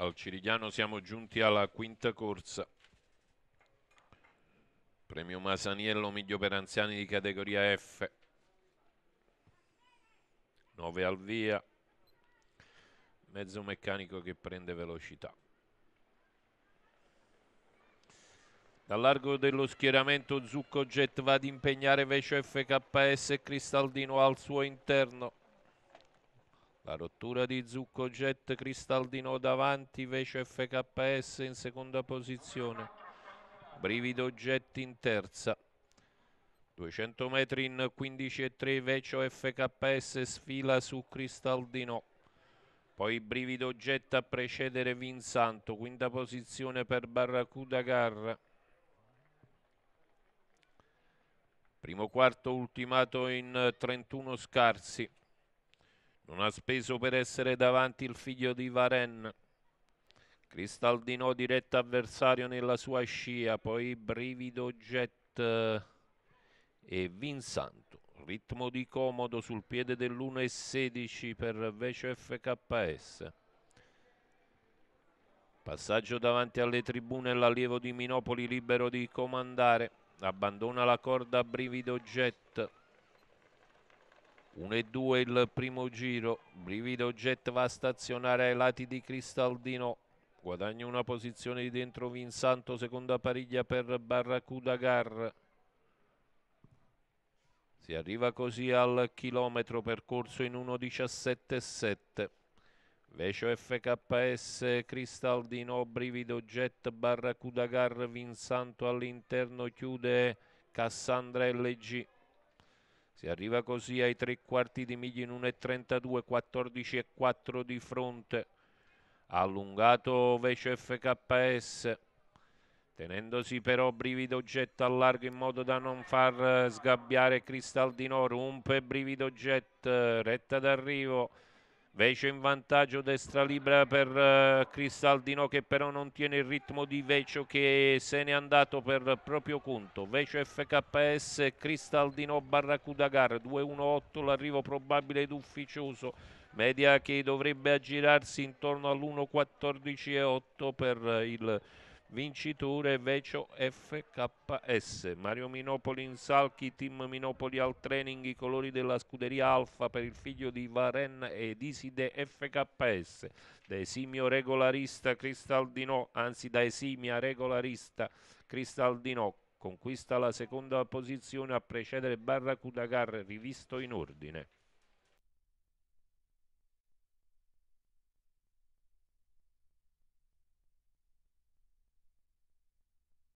Al Cirigliano siamo giunti alla quinta corsa. Premio Masaniello, miglio per anziani di categoria F. 9 al via. Mezzo meccanico che prende velocità. Dal largo dello schieramento Zucco Jet va ad impegnare Vecio FKS e Cristaldino al suo interno. La rottura di Zucco Jet Cristaldino davanti, invece FKS in seconda posizione. Brivido Jet in terza. 200 metri in 15 e 3, Vecio FKS sfila su Cristaldino. Poi Brivido Jet a precedere Vinsanto, quinta posizione per Barracuda Garra. Primo quarto ultimato in 31 scarsi non ha speso per essere davanti il figlio di Varen. Cristaldino diretto avversario nella sua scia, poi Brivido Jet e Vinsanto. Ritmo di comodo sul piede dell'1.16 per Vecio FKS. Passaggio davanti alle tribune, l'allievo di Minopoli libero di comandare. Abbandona la corda Brivido Jet. 1 e 2 il primo giro, Brivido Jet va a stazionare ai lati di Cristaldino, guadagna una posizione di dentro Vinsanto, seconda pariglia per Barracuda Gar. Si arriva così al chilometro percorso in 1.17.7. Vecio FKS, Cristaldino, Brivido Jet, Barracuda Gar, Vinsanto all'interno chiude Cassandra LG. Si arriva così ai tre quarti di miglia in 1.32, 14 e 4 di fronte. Allungato Vece FKS, tenendosi però Brivido Jet al largo in modo da non far eh, sgabbiare Cristal di Noro. Umpe Brivido Jet, eh, retta d'arrivo. Vece in vantaggio destra libera per eh, Cristaldino che però non tiene il ritmo di Vecio che se n'è andato per proprio conto. Vecio FKS, Cristaldino Barracuda Gar 2-1-8 l'arrivo probabile ed ufficioso. Media che dovrebbe aggirarsi intorno all'1-14-8 per il vincitore Vecio FKS. Mario Minopoli in salchi, team Minopoli al training, i colori della scuderia Alfa per il figlio di Varen ed Iside FKS. Da esimio regolarista Cristaldino, anzi da esimia regolarista Cristaldino, conquista la seconda posizione a precedere Barracuda Gar, rivisto in ordine.